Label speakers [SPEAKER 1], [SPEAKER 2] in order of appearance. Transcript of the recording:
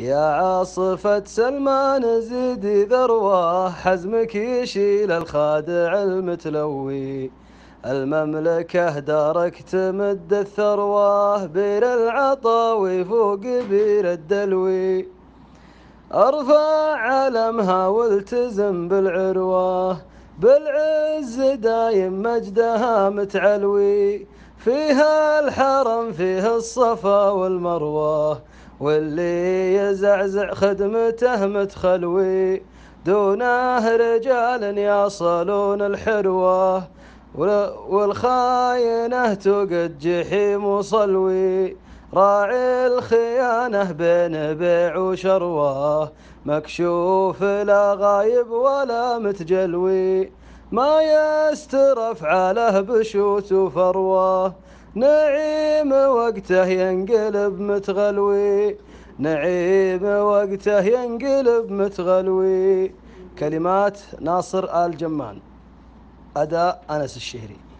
[SPEAKER 1] يا عاصفة سلمان زيد ذروة حزمك يشيل الخادع المتلوي المملكة دارك تمد الثروة بين العطاوي فوق بير الدلوي ارفع علمها والتزم بالعروة بالعز دايم مجدها متعلوي فيها الحرم فيها الصفا والمروه واللي يزعزع خدمته متخلوي دونه رجال يصلون الحروة والخاينة توقد جحيم وصلوي راعي الخيانة بين بيع وشروة مكشوف لا غايب ولا متجلوي ما يسترف على بشوت وفروه نعيم وقته ينقلب متغلوي نعيم وقته ينقلب متغلوي كلمات ناصر آل جمان أداء أنس الشهري